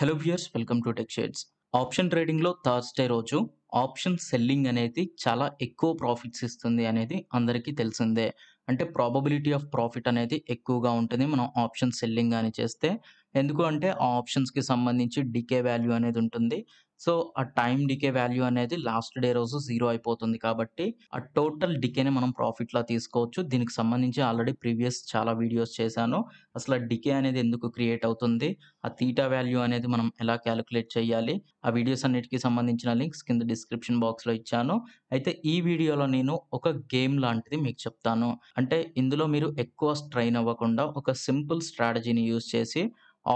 Hello viewers welcome to tech shades option ట్రేడింగ్లో Thursday రోజు option selling అనేది చాలా ఎక్కువ ప్రాఫిట్స్ ఇస్తుంది అనేది అందరికీ తెలిసిందే అంటే ప్రాబబిలిటీ ఆఫ్ ప్రాఫిట్ అనేది ఎక్కువగా ఉంటుంది మనం ఆప్షన్ సెల్లింగ్ కానీ చేస్తే ఎందుకు అంటే ఆ ఆప్షన్స్కి సంబంధించి డికే వాల్యూ అనేది ఉంటుంది సో ఆ టైం డికే వాల్యూ అనేది లాస్ట్ డే రోజు జీరో అయిపోతుంది కాబట్టి ఆ టోటల్ డికేనే మనం ప్రాఫిట్ లా తీసుకోవచ్చు దీనికి సంబంధించి ఆల్రెడీ ప్రీవియస్ చాలా వీడియోస్ చేశాను అసలు ఆ డికే అనేది ఎందుకు క్రియేట్ అవుతుంది ఆ తీటా వాల్యూ అనేది మనం ఎలా క్యాలిక్యులేట్ చేయాలి ఆ వీడియోస్ అన్నిటికీ సంబంధించిన లింక్స్ కింద డిస్క్రిప్షన్ బాక్స్లో ఇచ్చాను అయితే ఈ వీడియోలో నేను ఒక గేమ్ లాంటిది మీకు చెప్తాను అంటే ఇందులో మీరు ఎక్కువ స్ట్రైన్ అవ్వకుండా ఒక సింపుల్ స్ట్రాటజీని యూజ్ చేసి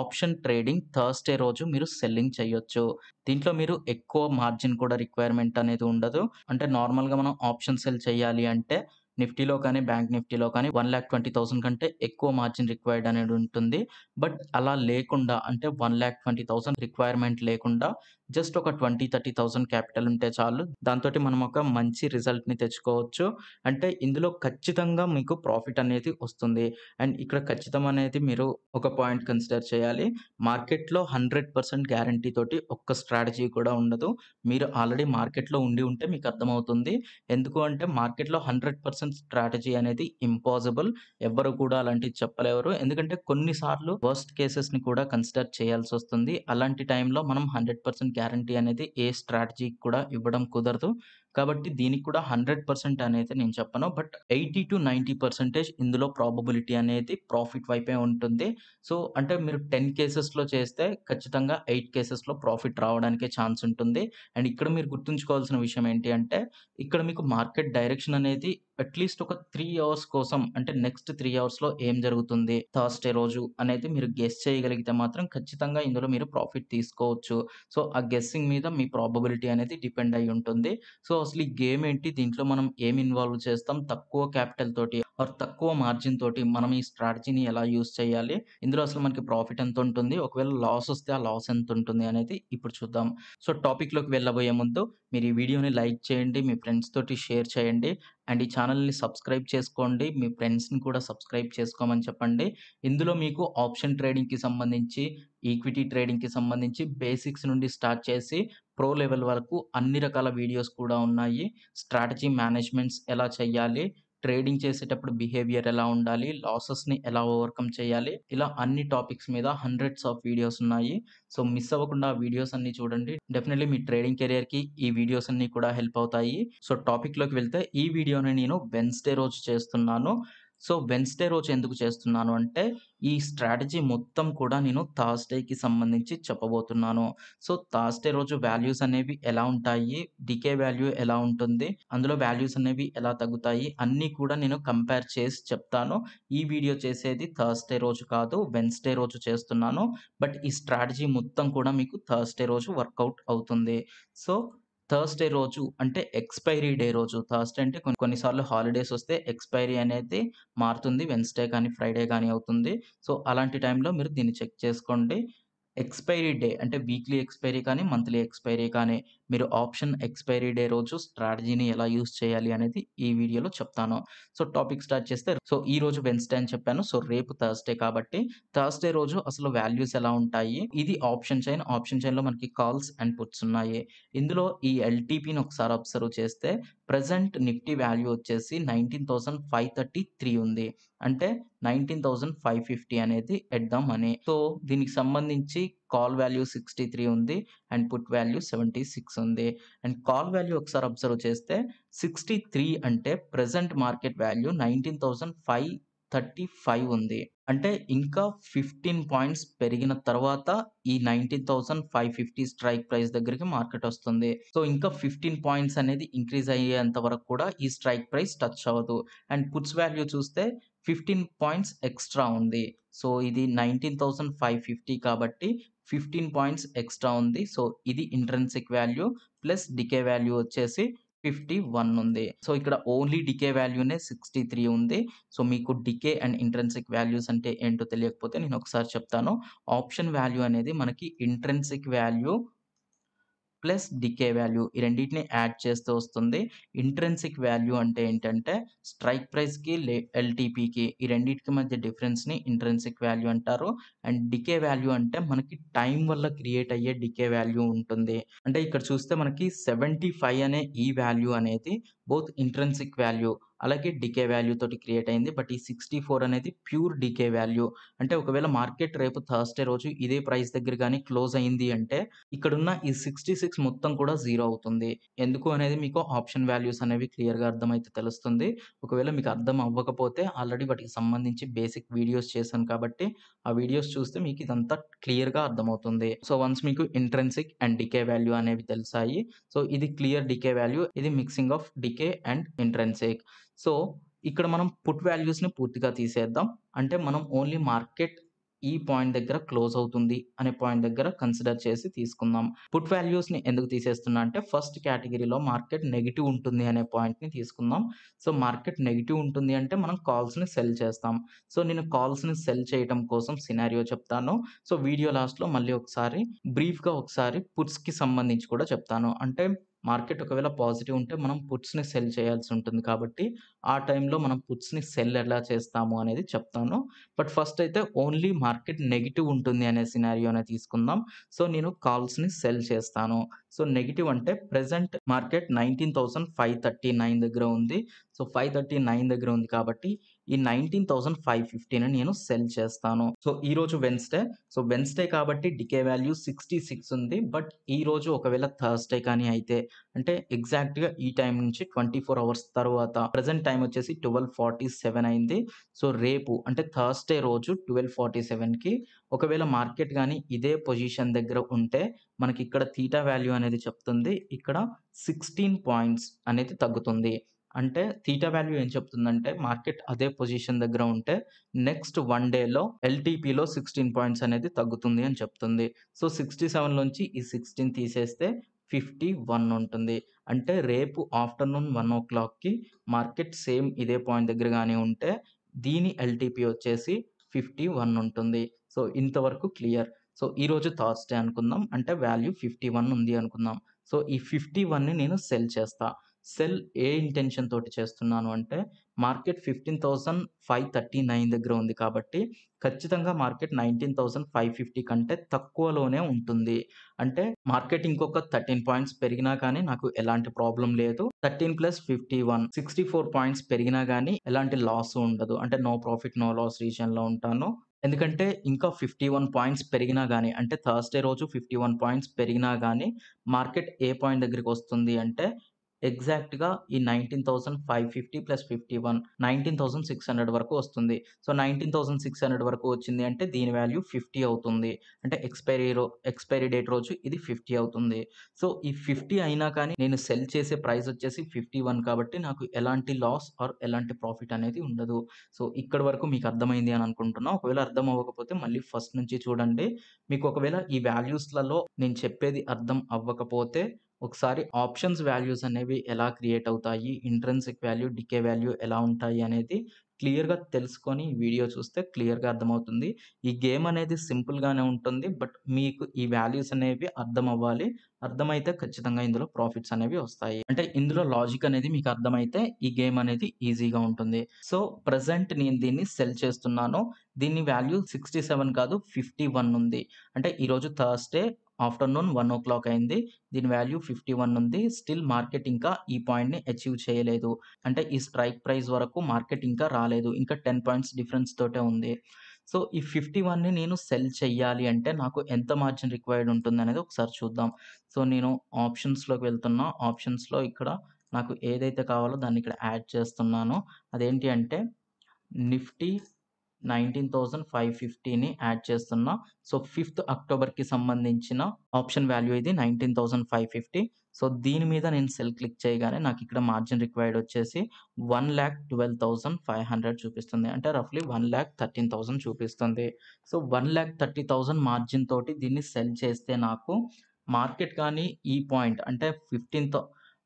ఆప్షన్ ట్రేడింగ్ థర్స్డే రోజు మీరు సెల్లింగ్ చేయొచ్చు దీంట్లో మీరు ఎక్కువ మార్జిన్ కూడా రిక్వైర్మెంట్ అనేది ఉండదు అంటే నార్మల్గా మనం ఆప్షన్ సెల్ చేయాలి అంటే నిఫ్టీలో కానీ బ్యాంక్ నిఫ్టీలో కానీ వన్ ల్యాక్ ట్వంటీ థౌసండ్ కంటే ఎక్కువ మార్జిన్ రిక్వైర్డ్ అనేది ఉంటుంది బట్ అలా లేకుండా అంటే one lakh twenty thousand requirement లేకుండా జస్ట్ ఒక ట్వంటీ థర్టీ థౌసండ్ క్యాపిటల్ ఉంటే చాలు దాంతో మనం ఒక మంచి రిజల్ట్ ని తెచ్చుకోవచ్చు అంటే ఇందులో ఖచ్చితంగా మీకు ప్రాఫిట్ అనేది వస్తుంది అండ్ ఇక్కడ ఖచ్చితం అనేది మీరు ఒక పాయింట్ కన్సిడర్ చేయాలి మార్కెట్లో హండ్రెడ్ పర్సెంట్ గ్యారంటీ తోటి ఒక్క స్ట్రాటజీ కూడా ఉండదు మీరు ఆల్రెడీ మార్కెట్లో ఉండి ఉంటే మీకు అర్థమవుతుంది ఎందుకు అంటే మార్కెట్లో హండ్రెడ్ పర్సెంట్ స్ట్రాటజీ అనేది ఇంపాసిబుల్ ఎవరు కూడా అలాంటివి చెప్పలేవరు ఎందుకంటే కొన్నిసార్లు వర్స్ట్ ని కూడా కన్సిడర్ చేయాల్సి వస్తుంది అలాంటి టైంలో మనం హండ్రెడ్ పర్సెంట్ గ్యారంటీ అనేది ఏ స్ట్రాటజీకి కూడా ఇవ్వడం కుదరదు కాబట్టి దీనికి కూడా హండ్రెడ్ పర్సెంట్ అనేది నేను చెప్పను but eighty to ninety percentage ఇందులో ప్రాబబిలిటీ అనేది ప్రాఫిట్ వైపే ఉంటుంది సో అంటే మీరు టెన్ కేసెస్లో చేస్తే ఖచ్చితంగా ఎయిట్ కేసెస్లో ప్రాఫిట్ రావడానికే ఛాన్స్ ఉంటుంది అండ్ ఇక్కడ మీరు గుర్తుంచుకోవాల్సిన విషయం ఏంటి అంటే ఇక్కడ మీకు మార్కెట్ డైరెక్షన్ అనేది అట్లీస్ట్ ఒక త్రీ అవర్స్ కోసం అంటే నెక్స్ట్ త్రీ అవర్స్లో ఏం జరుగుతుంది థర్స్డే రోజు అనేది మీరు గెస్ చేయగలిగితే మాత్రం ఖచ్చితంగా ఇందులో మీరు ప్రాఫిట్ తీసుకోవచ్చు సో ఆ గెస్సింగ్ మీద మీ ప్రాబబిలిటీ అనేది డిపెండ్ అయి ఉంటుంది సో అసలు ఈ గేమ్ ఏంటి దీంట్లో మనం ఏం ఇన్వాల్వ్ చేస్తాం తక్కువ క్యాపిటల్ తోటి ఆర్ తక్కువ మార్జిన్ తోటి మనం ఈ స్ట్రాటజీని ఎలా యూస్ చేయాలి ఇందులో అసలు మనకి ప్రాఫిట్ ఎంత ఉంటుంది ఒకవేళ లాస్ వస్తే ఆ లాస్ ఎంత ఉంటుంది అనేది ఇప్పుడు చూద్దాం సో టాపిక్లోకి వెళ్ళబోయే ముందు మీరు ఈ వీడియోని లైక్ చేయండి మీ ఫ్రెండ్స్ తోటి షేర్ చేయండి అండ్ ఈ ఛానల్ని సబ్స్క్రైబ్ చేసుకోండి మీ ఫ్రెండ్స్ని కూడా సబ్స్క్రైబ్ చేసుకోమని చెప్పండి ఇందులో మీకు ఆప్షన్ ట్రేడింగ్కి సంబంధించి ఈక్విటీ ట్రేడింగ్కి సంబంధించి బేసిక్స్ నుండి స్టార్ట్ చేసి ప్రో లెవెల్ వరకు అన్ని రకాల వీడియోస్ కూడా ఉన్నాయి స్ట్రాటజీ మేనేజ్మెంట్స్ ఎలా చేయాలి ట్రేడింగ్ చేసేటప్పుడు బిహేవియర్ ఎలా ఉండాలి లాసెస్ని ఎలా ఓవర్కమ్ చేయాలి ఇలా అన్ని టాపిక్స్ మీద హండ్రెడ్స్ ఆఫ్ వీడియోస్ ఉన్నాయి సో మిస్ అవ్వకుండా వీడియోస్ అన్ని చూడండి డెఫినెట్లీ మీ ట్రేడింగ్ కెరియర్కి ఈ వీడియోస్ అన్ని కూడా హెల్ప్ అవుతాయి సో టాపిక్లోకి వెళ్తే ఈ వీడియోని నేను వెన్స్డే రోజు చేస్తున్నాను సో వెన్స్డే రోజు ఎందుకు చేస్తున్నాను అంటే ఈ స్ట్రాటజీ మొత్తం కూడా నేను థర్స్డేకి సంబంధించి చెప్పబోతున్నాను సో థర్స్డే రోజు వాల్యూస్ అనేవి ఎలా ఉంటాయి డికే వాల్యూ ఎలా ఉంటుంది అందులో వాల్యూస్ అనేవి ఎలా తగ్గుతాయి అన్నీ కూడా నేను కంపేర్ చేసి చెప్తాను ఈ వీడియో చేసేది థర్స్డే రోజు కాదు వెన్స్డే రోజు చేస్తున్నాను బట్ ఈ స్ట్రాటజీ మొత్తం కూడా మీకు థర్స్డే రోజు వర్కౌట్ అవుతుంది సో థర్స్డే రోజు అంటే ఎక్స్పైరీ డే రోజు థర్స్డే అంటే కొన్ని కొన్నిసార్లు హాలిడేస్ వస్తే ఎక్స్పైరీ అనేది మారుతుంది వెన్స్డే కానీ ఫ్రైడే కానీ అవుతుంది సో అలాంటి టైంలో మీరు దీన్ని చెక్ చేసుకోండి ఎక్స్పైరీ డే అంటే వీక్లీ ఎక్స్పైరీ కానీ మంత్లీ ఎక్స్పైరీ కానీ మీరు ఆప్షన్ ఎక్స్పైరీ డే రోజు స్ట్రాటజీని ఎలా యూస్ చేయాలి అనేది ఈ వీడియోలో చెప్తాను సో టాపిక్ స్టార్ట్ చేస్తే సో ఈ రోజు వెన్స్డే అని చెప్పాను సో రేపు థర్స్డే కాబట్టి థర్స్డే రోజు అసలు వాల్యూస్ ఎలా ఉంటాయి ఇది ఆప్షన్ చైన్ ఆప్షన్ చైన్లో మనకి కాల్స్ అండ్ పుట్స్ ఉన్నాయి ఇందులో ఈ ఎల్టీపీని ఒకసారి అబ్జర్వ్ చేస్తే ప్రజెంట్ నిఫ్టీ వాల్యూ వచ్చేసి nineteen thousand five thirty three ఉంది అంటే నైన్టీన్ థౌసండ్ ఫైవ్ ఫిఫ్టీ అనేది ఎడ్దాం అని మనీ సో దీనికి సంబంధించి కాల్ వాల్యూ సిక్స్టీ త్రీ ఉంది and put value seventy six ఉంది అండ్ కాల్ వాల్యూ ఒకసారి అబ్జర్వ్ చేస్తే సిక్స్టీ త్రీ అంటే present market value nineteen thousand five thirty five ఉంది అంటే ఇంకా ఫిఫ్టీన్ పాయింట్స్ పెరిగిన తర్వాత ఈ nineteen thousand five fifty strike price దగ్గరికి మార్కెట్ వస్తుంది సో ఇంకా ఫిఫ్టీన్ పాయింట్స్ అనేది ఇంక్రీజ్ అయ్యేంత వరకు కూడా ఈ స్ట్రైక్ ప్రైస్ టచ్ అవ్వదు అండ్ పుట్స్ వాల్యూ చూస్తే ఫిఫ్టీన్ పాయింట్స్ ఎక్స్ట్రా ఉంది సో ఇది నైన్టీన్ థౌసండ్ ఫైవ్ ఫిఫ్టీ కాబట్టి ఫిఫ్టీన్ పాయింట్స్ ఎక్స్ట్రా ఉంది సో ఇది intrinsic value plus decay value వచ్చేసి ఫిఫ్టీ వన్ ఉంది సో ఇక్కడ ఓన్లీ డికే వాల్యూనే సిక్స్టీ త్రీ ఉంది సో మీకు డికే అండ్ ఇంట్రెన్సిక్ వాల్యూస్ అంటే ఏంటో తెలియకపోతే నేను ఒకసారి చెప్తాను ఆప్షన్ వాల్యూ అనేది మనకి intrinsic value plus decay value ఈ రెండింటిని యాడ్ చేస్తూ వస్తుంది ఇంట్రెన్సిక్ వాల్యూ అంటే ఏంటంటే స్ట్రైక్ ప్రైస్కి లే ఎల్టీపీకి ఈ రెండింటికి మధ్య డిఫరెన్స్ని ఇంట్రెన్సిక్ వాల్యూ అంటారు అండ్ డికే వాల్యూ అంటే మనకి టైం వల్ల క్రియేట్ అయ్యే డికే వాల్యూ ఉంటుంది అంటే ఇక్కడ చూస్తే మనకి సెవెంటీ ఫైవ్ అనే ఈ వాల్యూ అనేది బోత్ ఇంట్రెన్సిక్ వాల్యూ అలాగే డికే వాల్యూ తోటి క్రియేట్ అయింది బట్ ఈ సిక్స్టీ ఫోర్ అనేది ప్యూర్ డికే వాల్యూ అంటే ఒకవేళ మార్కెట్ రేపు థర్స్డే రోజు ఇదే ప్రైస్ దగ్గర కానీ క్లోజ్ అయింది అంటే ఇక్కడున్న ఈ సిక్స్టీ సిక్స్ మొత్తం కూడా జీరో అవుతుంది ఎందుకు అనేది మీకు ఆప్షన్ వాల్యూస్ అనేవి క్లియర్గా అర్థమైతే తెలుస్తుంది ఒకవేళ మీకు అర్థం అవ్వకపోతే ఆల్రెడీ వాటికి సంబంధించి బేసిక్ వీడియోస్ చేశాను కాబట్టి ఆ వీడియోస్ చూస్తే మీకు ఇదంతా క్లియర్గా అర్థమవుతుంది సో వన్స్ మీకు ఇంట్రెన్సిక్ అండ్ డికే వాల్యూ అనేవి తెలిసాయి సో ఇది క్లియర్ డికే వాల్యూ ఇది mixing of decay and intrinsic so ఇక్కడ మనం పుట్ వాల్యూస్ని పూర్తిగా తీసేద్దాం అంటే మనం ఓన్లీ మార్కెట్ ఈ పాయింట్ దగ్గర క్లోజ్ అవుతుంది అనే పాయింట్ దగ్గర కన్సిడర్ చేసి తీసుకుందాం పుట్ వాల్యూస్ని ఎందుకు తీసేస్తున్నా అంటే ఫస్ట్ కేటగిరీలో మార్కెట్ నెగిటివ్ ఉంటుంది అనే పాయింట్ని తీసుకుందాం సో మార్కెట్ నెగిటివ్ ఉంటుంది అంటే మనం కాల్స్ని సెల్ చేస్తాం సో నేను కాల్స్ని సెల్ చేయడం కోసం సినారియో చెప్తాను సో వీడియో లాస్ట్లో మళ్ళీ ఒకసారి బ్రీఫ్గా ఒకసారి పుట్స్కి సంబంధించి కూడా చెప్తాను అంటే మార్కెట్ ఒకవేళ పాజిటివ్ ఉంటే మనం పుట్స్ని సెల్ చేయాల్సి ఉంటుంది కాబట్టి ఆ టైంలో మనం పుట్స్ని సెల్ ఎలా చేస్తాము అనేది చెప్తాను బట్ ఫస్ట్ అయితే ఓన్లీ మార్కెట్ నెగిటివ్ ఉంటుంది అనే సినారియోనే తీసుకుందాం సో నేను కాల్స్ని సెల్ చేస్తాను సో నెగిటివ్ అంటే present market nineteen thousand five thirty nine దగ్గర ఉంది సో ఫైవ్ థర్టీ నైన్ దగ్గర ఉంది కాబట్టి ఈ నైన్టీన్ థౌసండ్ ఫైవ్ ఫిఫ్టీని నేను సెల్ చేస్తాను సో ఈ రోజు వెన్స్డే సో వెన్స్డే కాబట్టి డికే వాల్యూ సిక్స్టీ సిక్స్ ఉంది బట్ ఈ రోజు ఒకవేళ థర్స్డే కానీ అయితే అంటే ఎగ్జాక్ట్గా ఈ టైం నుంచి ట్వంటీ ఫోర్ అవర్స్ తర్వాత ప్రజెంట్ టైం వచ్చేసి ట్వెల్వ్ ఫార్టీ సెవెన్ అయింది సో రేపు అంటే థర్స్డే రోజు ట్వెల్వ్ ఫార్టీ సెవెన్కి ఒకవేళ మార్కెట్ కానీ ఇదే పొజిషన్ దగ్గర ఉంటే మనకి ఇక్కడ థీటా వాల్యూ అనేది చెప్తుంది ఇక్కడ సిక్స్టీన్ పాయింట్స్ అనేది తగ్గుతుంది అంటే తీటా వాల్యూ ఏం చెప్తుందంటే మార్కెట్ అదే పొజిషన్ దగ్గర ఉంటే నెక్స్ట్ వన్ డేలో ఎల్టీపీలో సిక్స్టీన్ పాయింట్స్ అనేది తగ్గుతుంది అని చెప్తుంది సో సిక్స్టీ సెవెన్లోంచి ఈ సిక్స్టీన్ తీసేస్తే ఫిఫ్టీ వన్ ఉంటుంది అంటే రేపు ఆఫ్టర్నూన్ వన్ ఓ క్లాక్కి మార్కెట్ సేమ్ ఇదే పాయింట్ దగ్గర కానీ ఉంటే దీని ఎల్టీపీ వచ్చేసి ఫిఫ్టీ వన్ ఉంటుంది సో ఇంతవరకు క్లియర్ సో ఈరోజు థర్స్డే అనుకుందాం అంటే వాల్యూ ఫిఫ్టీ వన్ ఉంది అనుకుందాం సో ఈ ఫిఫ్టీ వన్ని నేను సెల్ చేస్తాను సెల్ ఏ ఇంటెన్షన్ తోటి చేస్తున్నాను అంటే market fifteen thousand five thirty nine దగ్గర ఉంది కాబట్టి ఖచ్చితంగా market nineteen thousand five fifty కంటే తక్కువలోనే ఉంటుంది అంటే మార్కెట్ ఇంకొక థర్టీన్ పాయింట్స్ పెరిగినా కానీ నాకు ఎలాంటి ప్రాబ్లం లేదు thirteen plus fifty one sixty four points పెరిగినా కానీ ఎలాంటి లాస్ ఉండదు అంటే నో ప్రాఫిట్ నో లాస్ రీజన్లో ఉంటాను ఎందుకంటే ఇంకా ఫిఫ్టీ వన్ పాయింట్స్ పెరిగినా కానీ అంటే థర్స్డే రోజు ఫిఫ్టీ వన్ పాయింట్స్ పెరిగినా కానీ మార్కెట్ ఏ పాయింట్ దగ్గరికి వస్తుంది అంటే ఎగ్జాక్ట్గా ఈ nineteen thousand five fifty plus fifty one nineteen thousand six hundred వరకు వస్తుంది so nineteen thousand six hundred వరకు వచ్చింది అంటే దీని వాల్యూ ఫిఫ్టీ అవుతుంది అంటే ఎక్స్పైరీ రో ఎక్స్పైరీ డేట్ రోజు ఇది ఫిఫ్టీ అవుతుంది సో ఈ ఫిఫ్టీ అయినా కానీ నేను సెల్ చేసే ప్రైస్ వచ్చేసి ఫిఫ్టీ వన్ కాబట్టి నాకు ఎలాంటి లాస్ ఆర్ ఎలాంటి ప్రాఫిట్ అనేది ఉండదు సో ఇక్కడ వరకు మీకు అర్థమైంది అని అనుకుంటున్నా ఒకవేళ అర్థం అవ్వకపోతే మళ్ళీ ఫస్ట్ నుంచి చూడండి మీకు ఒకవేళ ఈ వాల్యూస్లలో నేను చెప్పేది అర్థం అవ్వకపోతే ఒకసారి ఆప్షన్స్ వాల్యూస్ అనేవి ఎలా క్రియేట్ అవుతాయి ఇంట్రెన్సిక్ వాల్యూ డికే వాల్యూ ఎలా ఉంటాయి అనేది క్లియర్గా తెలుసుకొని వీడియో చూస్తే క్లియర్గా అర్థమవుతుంది ఈ గేమ్ అనేది సింపుల్గానే ఉంటుంది బట్ మీకు ఈ వాల్యూస్ అనేవి అర్థం అవ్వాలి అర్థమైతే ఖచ్చితంగా ఇందులో ప్రాఫిట్స్ అనేవి వస్తాయి అంటే ఇందులో లాజిక్ అనేది మీకు అర్థమైతే ఈ గేమ్ అనేది ఈజీగా ఉంటుంది సో ప్రజెంట్ నేను దీన్ని సెల్ చేస్తున్నాను దీని వాల్యూ సిక్స్టీ సెవెన్ కాదు ఫిఫ్టీ వన్ ఉంది అంటే ఈరోజు Thursday afternoon one o'clock అయింది దీని వాల్యూ ఫిఫ్టీ వన్ ఉంది స్టిల్ మార్కెట్ ఇంకా ఈ పాయింట్ని అచీవ్ చేయలేదు అంటే ఈ స్ట్రైక్ ప్రైస్ వరకు మార్కెట్ ఇంకా రాలేదు ఇంకా టెన్ పాయింట్స్ డిఫరెన్స్ తోటే ఉంది సో ఈ ఫిఫ్టీ వన్ని నేను సెల్ చేయాలి అంటే నాకు ఎంత మార్జిన్ రిక్వైర్డ్ ఉంటుంది అనేది ఒకసారి చూద్దాం సో నేను ఆప్షన్స్లోకి వెళ్తున్నా ఆప్షన్స్లో ఇక్కడ నాకు ఏదైతే కావాలో దాన్ని ఇక్కడ యాడ్ చేస్తున్నాను అదేంటి అంటే నిఫ్టీ నైన్టీన్ థౌజండ్ ఫైవ్ ఫిఫ్టీని యాడ్ చేస్తున్నా సో ఫిఫ్త్ అక్టోబర్కి సంబంధించిన ఆప్షన్ వాల్యూ ఇది nineteen thousand five fifty so దీని మీద నేను సెల్ క్లిక్ చేయగానే నాకు ఇక్కడ మార్జిన్ రిక్వైర్డ్ వచ్చేసి one lakh twelve thousand five hundred చూపిస్తుంది అంటే రఫ్లీ వన్ ల్యాక్ థర్టీన్ థౌసండ్ చూపిస్తుంది so one lakh thirty thousand margin తోటి దీన్ని సెల్ చేస్తే నాకు మార్కెట్ కానీ ఈ పాయింట్ అంటే ఫిఫ్టీన్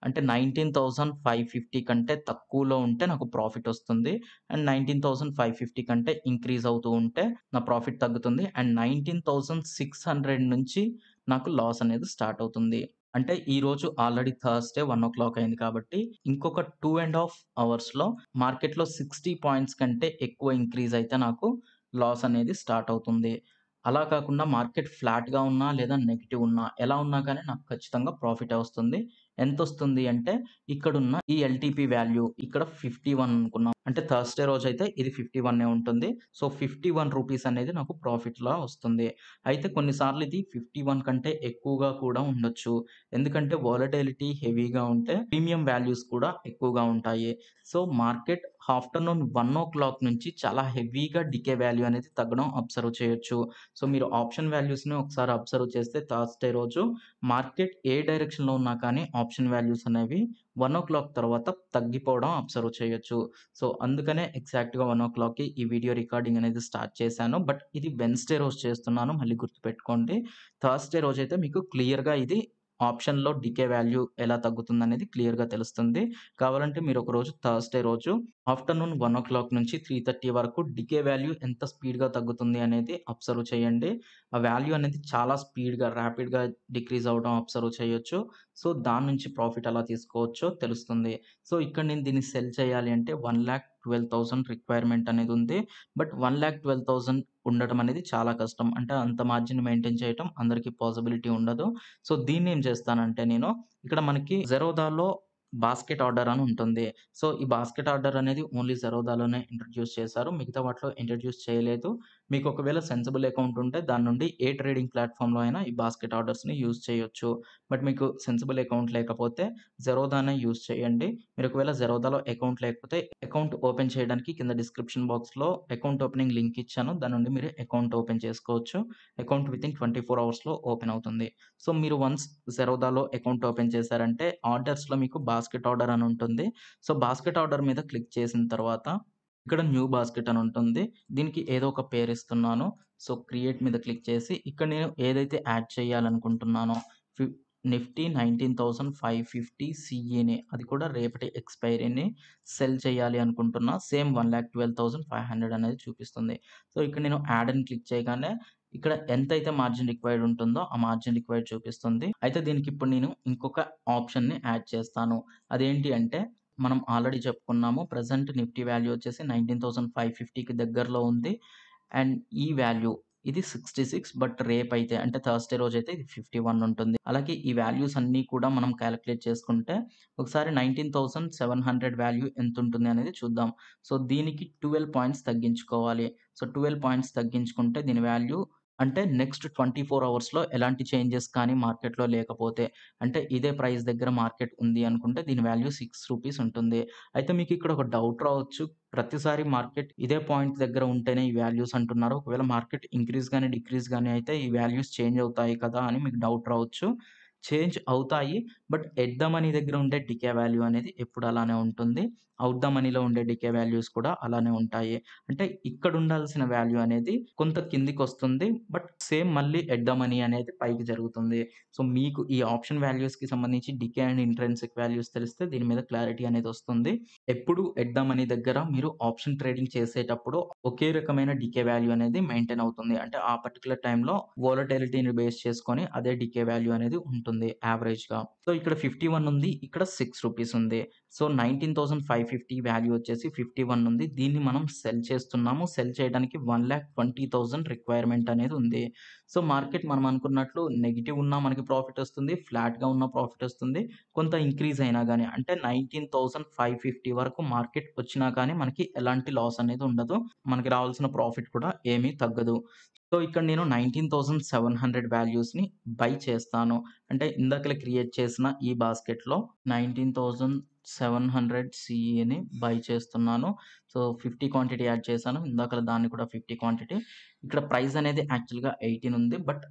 అంటే నైన్టీన్ థౌసండ్ ఫైవ్ ఫిఫ్టీ కంటే తక్కువలో ఉంటే నాకు ప్రాఫిట్ వస్తుంది and nineteen thousand five fifty కంటే ఇంక్రీజ్ అవుతూ ఉంటే నా ప్రాఫిట్ తగ్గుతుంది and nineteen thousand six hundred నుంచి నాకు లాస్ అనేది స్టార్ట్ అవుతుంది అంటే ఈ రోజు already Thursday one o'clock అయింది కాబట్టి ఇంకొక టూ అండ్ హాఫ్ అవర్స్లో మార్కెట్లో సిక్స్టీ పాయింట్స్ కంటే ఎక్కువ ఇంక్రీజ్ అయితే నాకు లాస్ అనేది స్టార్ట్ అవుతుంది అలా కాకుండా మార్కెట్ ఫ్లాట్గా ఉన్నా లేదా నెగిటివ్ ఉన్నా ఎలా ఉన్నా కానీ నాకు ఖచ్చితంగా ప్రాఫిట్ వస్తుంది ఎంత వస్తుంది అంటే ఇక్కడ ఉన్న ఈ ఎల్టీపీ వాల్యూ ఇక్కడ ఫిఫ్టీ వన్ అనుకున్నాం అంటే థర్స్డే రోజు అయితే ఇది ఫిఫ్టీ వన్నే ఉంటుంది సో ఫిఫ్టీ వన్ రూపీస్ అనేది నాకు ప్రాఫిట్లా వస్తుంది అయితే కొన్నిసార్లు ఇది ఫిఫ్టీ వన్ కంటే ఎక్కువగా కూడా ఉండొచ్చు ఎందుకంటే వాలటిలిటీ హెవీగా ఉంటే ప్రీమియం వాల్యూస్ కూడా ఎక్కువగా ఉంటాయి so market afternoon one o'clock నుంచి చాలా హెవీగా డికే వాల్యూ అనేది తగ్గడం అబ్జర్వ్ చేయొచ్చు సో మీరు ఆప్షన్ వాల్యూస్ని ఒకసారి అబ్జర్వ్ చేస్తే థర్స్డే రోజు మార్కెట్ ఏ డైరెక్షన్లో ఉన్నా కానీ ఆప్షన్ వాల్యూస్ అనేవి వన్ ఓ క్లాక్ తర్వాత తగ్గిపోవడం అబ్జర్వ్ చేయొచ్చు సో అందుకనే ఎగ్జాక్ట్గా వన్ ఓ క్లాక్కి ఈ వీడియో రికార్డింగ్ అనేది స్టార్ట్ చేశాను బట్ ఇది వెన్స్డే రోజు చేస్తున్నాను మళ్ళీ గుర్తుపెట్టుకోండి థర్స్డే రోజు అయితే మీకు క్లియర్గా ఇది ఆప్షన్లో డికే వాల్యూ ఎలా తగ్గుతుంది అనేది క్లియర్గా తెలుస్తుంది కావాలంటే మీరు ఒక రోజు థర్స్డే రోజు ఆఫ్టర్నూన్ వన్ ఓ క్లాక్ నుంచి త్రీ థర్టీ వరకు డికే వాల్యూ ఎంత స్పీడ్గా తగ్గుతుంది అనేది అబ్జర్వ్ చేయండి ఆ వాల్యూ అనేది చాలా స్పీడ్గా ర్యాపిడ్గా డిక్రీజ్ అవడం అబ్జర్వ్ చేయొచ్చు సో దాని నుంచి ప్రాఫిట్ ఎలా తీసుకోవచ్చో తెలుస్తుంది సో ఇక్కడ నేను దీన్ని సెల్ చేయాలి అంటే one lakh twelve thousand requirement అనేది ఉంది but one lakh twelve thousand ఉండటం అనేది చాలా కష్టం అంటే అంత మార్జిన్ మెయింటైన్ చేయటం అందరికీ పాసిబిలిటీ ఉండదు సో దీన్ని ఏం చేస్తానంటే నేను ఇక్కడ మనకి జెరోదాలో బాస్కెట్ ఆర్డర్ అని ఉంటుంది సో ఈ బాస్కెట్ ఆర్డర్ అనేది ఓన్లీ జరోదాలోనే ఇంట్రడ్యూస్ చేశారు మిగతా వాటిలో ఇంట్రడ్యూస్ చేయలేదు మీకు ఒకవేళ సెన్సిబుల్ అకౌంట్ ఉంటే దాని నుండి ఏ ట్రేడింగ్ ప్లాట్ఫామ్లో అయినా ఈ బాస్కెట్ ఆర్డర్స్ని యూజ్ చేయొచ్చు బట్ మీకు సెన్సిబుల్ అకౌంట్ లేకపోతే జెరోదానే యూజ్ చేయండి మీరు ఒకవేళ జెరోదాలో అకౌంట్ లేకపోతే అకౌంట్ ఓపెన్ చేయడానికి కింద డిస్క్రిప్షన్ బాక్స్లో అకౌంట్ ఓపెనింగ్ లింక్ ఇచ్చాను దాని నుండి మీరు అకౌంట్ ఓపెన్ చేసుకోవచ్చు account within twenty four అవర్స్లో ఓపెన్ అవుతుంది సో మీరు వన్స్ జెరోదాలో అకౌంట్ ఓపెన్ చేశారంటే ఆర్డర్స్లో మీకు బాస్కెట్ ఆర్డర్ అని ఉంటుంది సో బాస్కెట్ ఆర్డర్ మీద క్లిక్ చేసిన తర్వాత ఇక్కడ న్యూ బాస్కెట్ అని ఉంటుంది దీనికి ఏదో ఒక పేరు ఇస్తున్నాను సో క్రియేట్ మీద క్లిక్ చేసి ఇక్కడ నేను ఏదైతే యాడ్ చేయాలనుకుంటున్నానో Nifty nineteen thousand five fifty సిఈని అది కూడా రేపటి ఎక్స్పైరీని సెల్ చేయాలి అనుకుంటున్నా same one lakh twelve thousand five hundred అనేది చూపిస్తుంది సో ఇక్కడ నేను యాడ్ అని క్లిక్ చేయగానే ఇక్కడ ఎంత అయితే మార్జిన్ రిక్వైర్డ్ ఉంటుందో ఆ మార్జిన్ రిక్వైర్డ్ చూపిస్తుంది అయితే దీనికి ఇప్పుడు నేను ఇంకొక ఆప్షన్ని యాడ్ చేస్తాను అదేంటి అంటే మనం ఆల్రెడీ చెప్పుకున్నాము ప్రజెంట్ నిఫ్టీ వాల్యూ వచ్చేసి నైన్టీన్ థౌసండ్ ఫైవ్ ఫిఫ్టీకి దగ్గరలో ఉంది అండ్ ఈ వాల్యూ ఇది సిక్స్టీ సిక్స్ బట్ రేప్ అయితే అంటే థర్స్డే రోజు అయితే ఇది ఫిఫ్టీ వన్ ఉంటుంది అలాగే ఈ వాల్యూస్ అన్నీ కూడా మనం క్యాలిక్యులేట్ చేసుకుంటే ఒకసారి nineteen thousand seven hundred value ఎంత ఉంటుంది అనేది చూద్దాం సో దీనికి ట్వెల్వ్ పాయింట్స్ తగ్గించుకోవాలి సో ట్వెల్వ్ పాయింట్స్ తగ్గించుకుంటే దీని వాల్యూ అంటే నెక్స్ట్ ట్వంటీ ఫోర్ అవర్స్లో ఎలాంటి చేంజెస్ కానీ మార్కెట్లో లేకపోతే అంటే ఇదే ప్రైస్ దగ్గర మార్కెట్ ఉంది అనుకుంటే దీని వాల్యూ సిక్స్ రూపీస్ ఉంటుంది అయితే మీకు ఇక్కడ ఒక డౌట్ రావచ్చు ప్రతిసారి మార్కెట్ ఇదే పాయింట్ దగ్గర ఉంటేనే ఈ వాల్యూస్ అంటున్నారు ఒకవేళ మార్కెట్ ఇంక్రీజ్ కానీ డిక్రీజ్ కానీ అయితే ఈ వాల్యూస్ చేంజ్ అవుతాయి కదా అని మీకు డౌట్ రావచ్చు చేంజ్ అవుతాయి బట్ ఎట్ ద మనీ దగ్గర ఉండే డికే వాల్యూ అనేది ఎప్పుడు అలానే ఉంటుంది అవుట్ ద మనీలో ఉండే డికే వాల్యూస్ కూడా అలానే ఉంటాయి అంటే ఇక్కడ ఉండాల్సిన వాల్యూ అనేది కొంత కిందికి వస్తుంది బట్ సేమ్ మళ్ళీ ఎట్ ద మనీ అనేది పైకి జరుగుతుంది సో మీకు ఈ ఆప్షన్ వాల్యూస్కి సంబంధించి డికే అండ్ ఇంట్రెన్సిక్ వాల్యూస్ తెలిస్తే దీని మీద క్లారిటీ అనేది వస్తుంది ఎప్పుడు ఎట్ ద మనీ దగ్గర మీరు ఆప్షన్ ట్రేడింగ్ చేసేటప్పుడు ఒకే రకమైన డికే వాల్యూ అనేది మెయింటైన్ అవుతుంది అంటే ఆ పర్టికులర్ టైంలో వాలటిలిటీని బేస్ చేసుకొని అదే డికే వాల్యూ అనేది ఉంటుంది ఉంటుంది యావరేజ్గా సో ఇక్కడ ఫిఫ్టీ వన్ ఉంది ఇక్కడ సిక్స్ రూపీస్ ఉంది so nineteen thousand five fifty value వచ్చేసి ఫిఫ్టీ వన్ ఉంది దీన్ని మనం సెల్ చేస్తున్నాము సెల్ చేయడానికి one lakh twenty thousand requirement అనేది ఉంది సో మార్కెట్ మనం అనుకున్నట్లు నెగిటివ్ ఉన్నా మనకి ప్రాఫిట్ వస్తుంది ఫ్లాట్గా ఉన్న ప్రాఫిట్ వస్తుంది కొంత ఇంక్రీజ్ అయినా కానీ అంటే నైన్టీన్ ఫైవ్ ఫిఫ్టీ వరకు మార్కెట్ వచ్చినా కానీ మనకి ఎలాంటి లాస్ అనేది ఉండదు మనకి రావాల్సిన ప్రాఫిట్ కూడా ఏమీ తగ్గదు సో ఇక్కడ నేను నైన్టీన్ థౌసండ్ సెవెన్ హండ్రెడ్ వాల్యూస్ని బై చేస్తాను అంటే ఇందాకలే క్రియేట్ చేసిన ఈ బాస్కెట్లో నైన్టీన్ థౌసండ్ సెవెన్ హండ్రెడ్ సిఈని బై చేస్తున్నాను సో ఫిఫ్టీ క్వాంటిటీ యాడ్ చేశాను ఇందాక దాన్ని కూడా ఫిఫ్టీ క్వాంటిటీ ఇక్కడ ప్రైస్ అనేది యాక్చువల్గా ఎయిటీన్ ఉంది బట్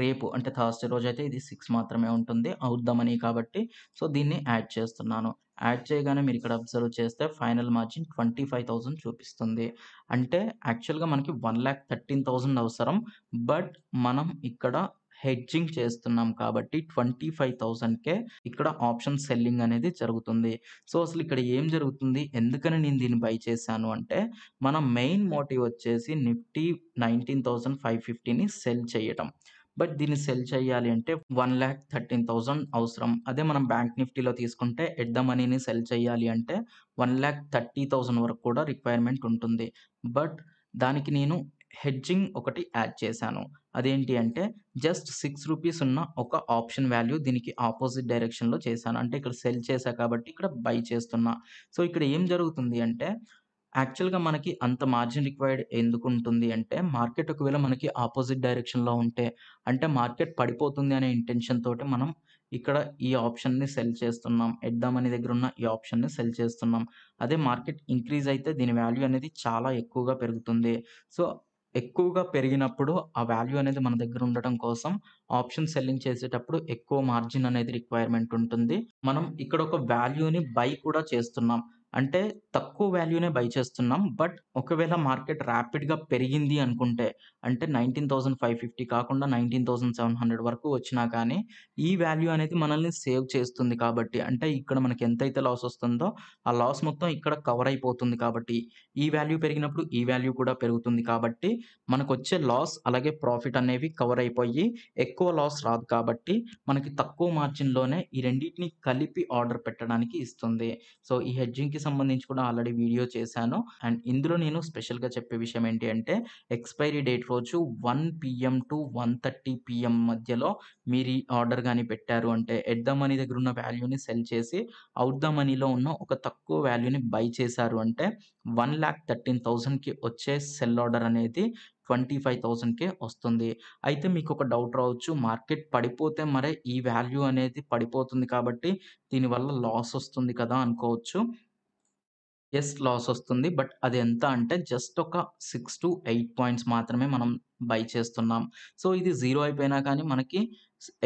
రేపు అంటే థర్స్డే రోజు అయితే ఇది సిక్స్ మాత్రమే ఉంటుంది అవుద్దామని కాబట్టి సో దీన్ని యాడ్ చేస్తున్నాను యాడ్ చేయగానే మీరు ఇక్కడ అబ్జర్వ్ చేస్తే final margin twenty five thousand చూపిస్తుంది అంటే యాక్చువల్గా మనకి వన్ ల్యాక్ థర్టీన్ థౌజండ్ అవసరం బట్ మనం ఇక్కడ హెడ్జింగ్ చేస్తున్నాం కాబట్టి ట్వంటీ ఫైవ్ థౌసండ్కే ఇక్కడ ఆప్షన్ సెల్లింగ్ అనేది జరుగుతుంది సో అసలు ఇక్కడ ఏం జరుగుతుంది ఎందుకని నేను దీన్ని బై చేశాను అంటే మన మెయిన్ మోటివ్ వచ్చేసి నిఫ్టీ నైన్టీన్ థౌజండ్ ఫైవ్ ఫిఫ్టీని సెల్ చేయటం బట్ దీన్ని సెల్ చేయాలి అంటే వన్ ల్యాక్ థర్టీన్ థౌసండ్ అవసరం అదే మనం బ్యాంక్ నిఫ్టీలో తీసుకుంటే ఎట్ ద మనీని సెల్ చేయాలి అంటే వన్ ల్యాక్ థర్టీ థౌసండ్ వరకు కూడా రిక్వైర్మెంట్ ఉంటుంది బట్ దానికి నేను హెడ్జింగ్ ఒకటి యాడ్ చేశాను అదేంటి అంటే జస్ట్ సిక్స్ రూపీస్ ఉన్న ఒక ఆప్షన్ వాల్యూ దీనికి ఆపోజిట్ డైరెక్షన్లో చేశాను అంటే ఇక్కడ సెల్ చేశా కాబట్టి ఇక్కడ బై చేస్తున్నా సో ఇక్కడ ఏం జరుగుతుంది అంటే యాక్చువల్‌గా మనకి అంత మార్జిన్ రిక్వైర్డ్ ఎందుకు ఉంటుంది అంటే, మార్కెట్ ఒకవేళ మనకి ఆపోజిట్ డైరెక్షన్‌లో ఉంటే, అంటే మార్కెట్ పడిపోతుంది అనే ఇంటెన్షన్ తోటి మనం ఇక్కడ ఈ ఆప్షన్‌ని సెల్ చేస్తున్నాం. ఎద్దాం అనే ఉన్న ఈ ఆప్షన్‌ని సెల్ చేస్తున్నాం. అదే మార్కెట్ ఇంక్రీజ్ అయితే దీని వాల్యూ అనేది చాలా ఎక్కువగా పెరుగుతుంది. సో, ఎక్కువగా పెరిగినప్పుడు ఆ వాల్యూ అనేది మన దగ్గర ఉండటం కోసం ఆప్షన్ సెల్లింగ్ చేసేటప్పుడు ఎక్కువ మార్జిన్ అనేది రిక్వైర్మెంట్ ఉంటుంది. మనం ఇక్కడ ఒక వాల్యూని బై కూడా చేస్తున్నాం. అంటే తక్కువ వాల్యూనే బై చేస్తున్నాం బట్ ఒకవేళ మార్కెట్ ర్యాపిడ్గా పెరిగింది అనుకుంటే అంటే నైన్టీన్ థౌసండ్ ఫైవ్ ఫిఫ్టీ కాకుండా నైన్టీన్ థౌసండ్ సెవెన్ హండ్రెడ్ వరకు వచ్చినా కానీ ఈ వాల్యూ అనేది మనల్ని సేవ్ చేస్తుంది కాబట్టి అంటే ఇక్కడ మనకి ఎంతైతే లాస్ వస్తుందో ఆ లాస్ మొత్తం ఇక్కడ కవర్ అయిపోతుంది కాబట్టి ఈ వాల్యూ పెరిగినప్పుడు ఈ వాల్యూ కూడా పెరుగుతుంది కాబట్టి మనకు వచ్చే లాస్ అలాగే ప్రాఫిట్ అనేవి కవర్ అయిపోయి ఎక్కువ లాస్ రాదు కాబట్టి మనకి తక్కువ మార్జిన్లోనే ఈ రెండింటిని కలిపి ఆర్డర్ పెట్టడానికి ఇస్తుంది సో ఈ హెడ్జింగ్కి దీనికి సంబంధించి కూడా ఆల్రెడీ వీడియో చేశాను అండ్ ఇందులో నేను స్పెషల్గా చెప్పే విషయం ఏంటి అంటే ఎక్స్పైరీ డేట్ రోజు one PM to one thirty PM మధ్యలో మీరు ఈ ఆర్డర్ కానీ పెట్టారు అంటే ఎట్ ద మనీ దగ్గర ఉన్న వాల్యూని సెల్ చేసి అవుట్ ద మనీలో ఉన్న ఒక తక్కువ వాల్యూని బై చేశారు అంటే వన్ ల్యాక్ థర్టీన్ థౌజండ్కి వచ్చే సెల్ ఆర్డర్ అనేది ట్వంటీ ఫైవ్ థౌసండ్కే వస్తుంది అయితే మీకు ఒక డౌట్ రావచ్చు మార్కెట్ పడిపోతే మరే ఈ వాల్యూ అనేది పడిపోతుంది కాబట్టి దీనివల్ల లాస్ వస్తుంది కదా అనుకోవచ్చు ఎస్ లాస్ వస్తుంది బట్ అది ఎంత అంటే జస్ట్ ఒక సిక్స్ టు ఎయిట్ పాయింట్స్ మాత్రమే మనం బై చేస్తున్నాం సో ఇది జీరో అయిపోయినా కానీ మనకి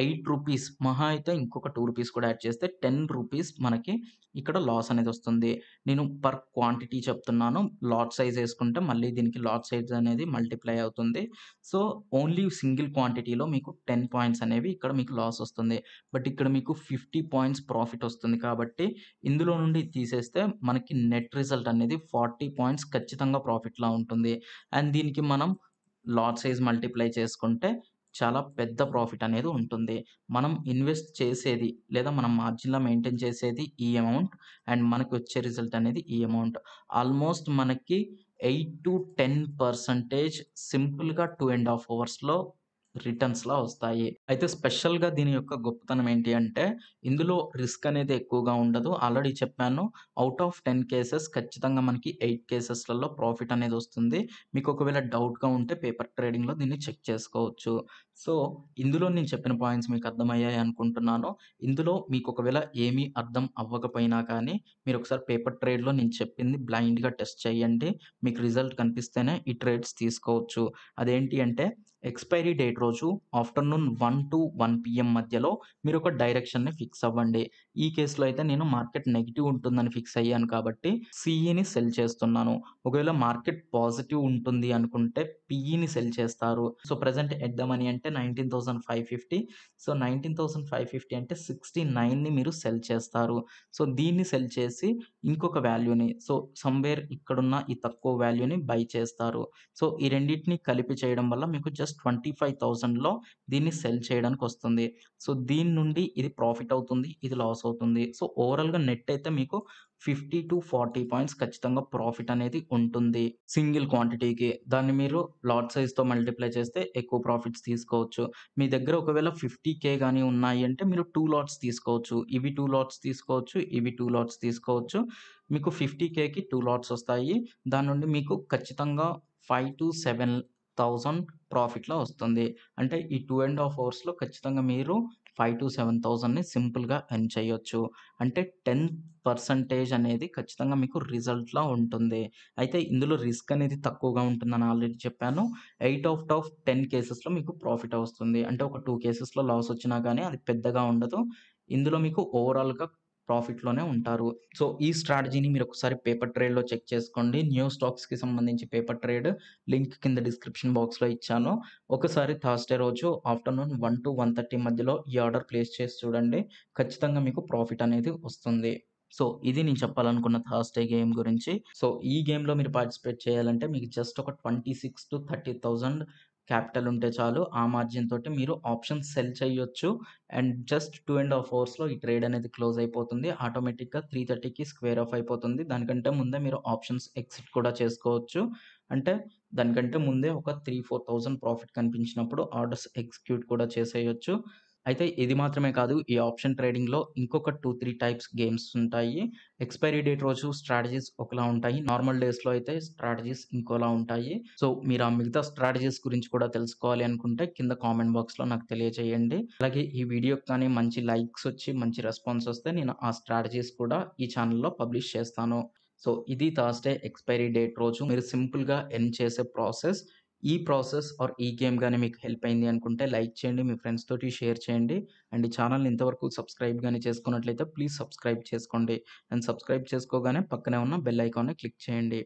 ఎయిట్ రూపీస్ మహా అయితే ఇంకొక టూ రూపీస్ కూడా యాడ్ చేస్తే టెన్ రూపీస్ మనకి ఇక్కడ లాస్ అనేది వస్తుంది నేను పర్ క్వాంటిటీ చెప్తున్నాను లాట్ సైజ్ వేసుకుంటే మళ్ళీ దీనికి లాట్ సైజ్ అనేది మల్టిప్లై అవుతుంది సో ఓన్లీ సింగిల్ క్వాంటిటీలో మీకు టెన్ పాయింట్స్ అనేవి ఇక్కడ మీకు లాస్ వస్తుంది బట్ ఇక్కడ మీకు ఫిఫ్టీ పాయింట్స్ ప్రాఫిట్ వస్తుంది కాబట్టి ఇందులో నుండి తీసేస్తే మనకి నెట్ రిజల్ట్ అనేది ఫార్టీ పాయింట్స్ ఖచ్చితంగా ప్రాఫిట్లా ఉంటుంది అండ్ దీనికి మనం లాట్ సైజ్ మల్టిప్లై చేసుకుంటే చాలా పెద్ద ప్రాఫిట్ అనేది ఉంటుంది మనం ఇన్వెస్ట్ చేసేది లేదా మనం మార్జిన్లో మెయింటైన్ చేసేది ఈ అమౌంట్ అండ్ మనకు వచ్చే రిజల్ట్ అనేది ఈ అమౌంట్ ఆల్మోస్ట్ మనకి ఎయిట్ టు టెన్ పర్సంటేజ్ సింపుల్గా టూ అండ్ హాఫ్ అవర్స్లో రిటర్న్స్లా వస్తాయి అయితే స్పెషల్గా దీని యొక్క గొప్పతనం ఏంటి అంటే ఇందులో రిస్క్ అనేది ఎక్కువగా ఉండదు ఆల్రెడీ చెప్పాను అవుట్ ఆఫ్ టెన్ కేసెస్ ఖచ్చితంగా మనకి ఎయిట్ కేసెస్లలో ప్రాఫిట్ అనేది వస్తుంది మీకు ఒకవేళ డౌట్గా ఉంటే పేపర్ ట్రేడింగ్లో దీన్ని చెక్ చేసుకోవచ్చు సో ఇందులో నేను చెప్పిన పాయింట్స్ మీకు అర్థమయ్యాయి అనుకుంటున్నాను ఇందులో మీకు ఒకవేళ ఏమీ అర్థం అవ్వకపోయినా కానీ మీరు ఒకసారి పేపర్ ట్రేడ్లో నేను చెప్పింది బ్లైండ్గా టెస్ట్ చేయండి మీకు రిజల్ట్ కనిపిస్తేనే ఈ ట్రేడ్స్ తీసుకోవచ్చు అదేంటి అంటే ఎక్స్పైరీ డేట్ రోజు afternoon one to one PM మధ్యలో మీరు ఒక డైరెక్షన్ని ఫిక్స్ అవ్వండి ఈ కేసులో అయితే నేను మార్కెట్ నెగిటివ్ ఉంటుందని ఫిక్స్ అయ్యాను కాబట్టి సిఈని సెల్ చేస్తున్నాను ఒకవేళ మార్కెట్ పాజిటివ్ ఉంటుంది అనుకుంటే పిఈని సెల్ చేస్తారు సో ప్రజెంట్ ఎద్దామని అంటే nineteen thousand five fifty so nineteen thousand five fifty అంటే సిక్స్టీ నైన్ని మీరు సెల్ చేస్తారు సో దీన్ని సెల్ చేసి ఇంకొక వాల్యూని సో సమ్వేర్ ఇక్కడున్న ఈ తక్కువ వాల్యూని బై చేస్తారు సో ఈ రెండింటిని కలిపి చేయడం వల్ల మీకు జస్ట్ ట్వంటీ ఫైవ్ థౌసండ్లో దీన్ని సెల్ చేయడానికి వస్తుంది సో దీని నుండి ఇది ప్రాఫిట్ అవుతుంది ఇది లాస్ అవుతుంది సో ఓవరాల్గా నెట్ అయితే మీకు ఫిఫ్టీ టు ఫార్టీ పాయింట్స్ ఖచ్చితంగా ప్రాఫిట్ అనేది ఉంటుంది సింగిల్ క్వాంటిటీకి దాన్ని మీరు లాట్ సైజ్తో మల్టిప్లై చేస్తే ఎక్కువ ప్రాఫిట్స్ తీసుకోవచ్చు మీ దగ్గర ఒకవేళ ఫిఫ్టీ కే కానీ ఉన్నాయి అంటే మీరు టూ లాట్స్ తీసుకోవచ్చు ఇవి టూ లాట్స్ తీసుకోవచ్చు ఇవి టూ లాట్స్ తీసుకోవచ్చు మీకు ఫిఫ్టీ కేకి టూ లాట్స్ వస్తాయి దాని నుండి మీకు ఖచ్చితంగా ఫైవ్ టు సెవెన్ థౌజండ్ ప్రాఫిట్లో వస్తుంది అంటే ఈ టూ అండ్ హాఫ్ అవర్స్లో ఖచ్చితంగా మీరు ఫైవ్ టు సెవెన్ థౌజండ్ని సింపుల్గా ఎన్ చేయొచ్చు అంటే టెన్ పర్సంటేజ్ అనేది ఖచ్చితంగా మీకు రిజల్ట్లో ఉంటుంది అయితే ఇందులో రిస్క్ అనేది తక్కువగా ఉంటుందని ఆల్రెడీ చెప్పాను ఎయిట్ అవుట్ ఆఫ్ టెన్ కేసెస్లో మీకు ప్రాఫిట్ వస్తుంది అంటే ఒక టూ కేసెస్లో లాస్ వచ్చినా కానీ అది పెద్దగా ఉండదు ఇందులో మీకు ఓవరాల్గా ప్రాఫిట్లోనే ఉంటారు సో ఈ స్ట్రాటజీని మీరు ఒకసారి పేపర్ ట్రేడ్లో చెక్ చేసుకోండి న్యూ స్టాక్స్కి సంబంధించి పేపర్ ట్రేడ్ లింక్ కింద డిస్క్రిప్షన్ బాక్స్లో ఇచ్చాను ఒకసారి థర్స్డే రోజు afternoon one to one thirty మధ్యలో ఈ ఆర్డర్ ప్లేస్ చేసి చూడండి ఖచ్చితంగా మీకు ప్రాఫిట్ అనేది వస్తుంది సో ఇది నేను చెప్పాలనుకున్న థర్స్డే గేమ్ గురించి సో ఈ గేమ్లో మీరు పార్టిసిపేట్ చేయాలంటే మీకు జస్ట్ ఒక twenty six to thirty thousand capital ఉంటే చాలు ఆ మార్జిన్ తోటి మీరు ఆప్షన్స్ సెల్ చేయొచ్చు and just two and half అవర్స్లో ఈ ట్రేడ్ అనేది క్లోజ్ అయిపోతుంది ఆటోమేటిక్గా త్రీ థర్టీకి స్క్వేర్ ఆఫ్ అయిపోతుంది దానికంటే ముందే మీరు ఆప్షన్స్ ఎగ్జిట్ కూడా చేసుకోవచ్చు అంటే దానికంటే ముందే ఒక త్రీ ఫోర్ థౌజండ్ ప్రాఫిట్ కనిపించినప్పుడు ఆర్డర్స్ ఎగ్జిక్యూట్ కూడా చేసేయచ్చు అయితే ఇది మాత్రమే కాదు ఈ ఆప్షన్ ట్రేడింగ్లో ఇంకొక టూ త్రీ టైప్స్ గేమ్స్ ఉంటాయి ఎక్స్పైరీ డేట్ రోజు స్ట్రాటజీస్ ఒకలా ఉంటాయి నార్మల్ డేస్లో అయితే స్ట్రాటజీస్ ఇంకోలా ఉంటాయి సో మీరు ఆ మిగతా స్ట్రాటజీస్ గురించి కూడా తెలుసుకోవాలి అనుకుంటే కింద కామెంట్ బాక్స్లో నాకు తెలియజేయండి అలాగే ఈ వీడియోకి కానీ మంచి లైక్స్ వచ్చి మంచి రెస్పాన్స్ వస్తే నేను ఆ స్ట్రాటజీస్ కూడా ఈ ఛానల్లో పబ్లిష్ చేస్తాను సో ఇది థర్స్డే ఎక్స్పైరీ డేట్ రోజు మీరు సింపుల్గా ఎన్ చేసే ప్రాసెస్ ఈ ప్రాసెస్ ఆర్ ఈ గేమ్ కానీ మీకు హెల్ప్ అయింది అనుకుంటే లైక్ చేయండి మీ ఫ్రెండ్స్ తోటి షేర్ చేయండి అండ్ ఈ ఛానల్ని ఇంతవరకు సబ్స్క్రైబ్ కానీ చేసుకున్నట్లయితే ప్లీజ్ సబ్స్క్రైబ్ చేసుకోండి అండ్ సబ్స్క్రైబ్ చేసుకోగానే పక్కనే ఉన్న బెల్ ఐకాన్ని క్లిక్ చేయండి